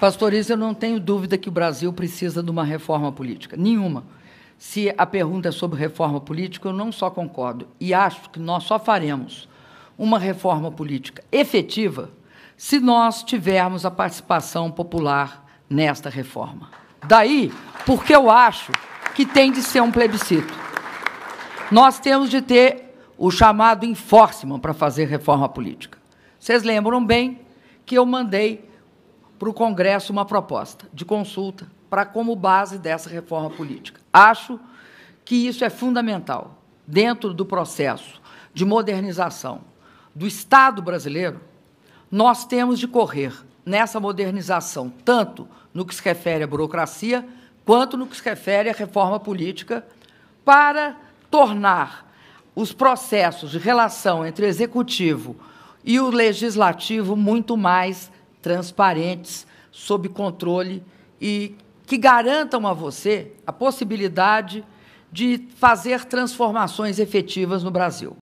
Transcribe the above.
Pastoriza, eu não tenho dúvida que o Brasil precisa de uma reforma política. Nenhuma. Se a pergunta é sobre reforma política, eu não só concordo. E acho que nós só faremos uma reforma política efetiva se nós tivermos a participação popular nesta reforma. Daí, porque eu acho que tem de ser um plebiscito. Nós temos de ter o chamado enforcement para fazer reforma política. Vocês lembram bem que eu mandei para o Congresso uma proposta de consulta para como base dessa reforma política. Acho que isso é fundamental dentro do processo de modernização do Estado brasileiro. Nós temos de correr nessa modernização tanto no que se refere à burocracia quanto no que se refere à reforma política para tornar os processos de relação entre o executivo e o legislativo muito mais transparentes, sob controle e que garantam a você a possibilidade de fazer transformações efetivas no Brasil.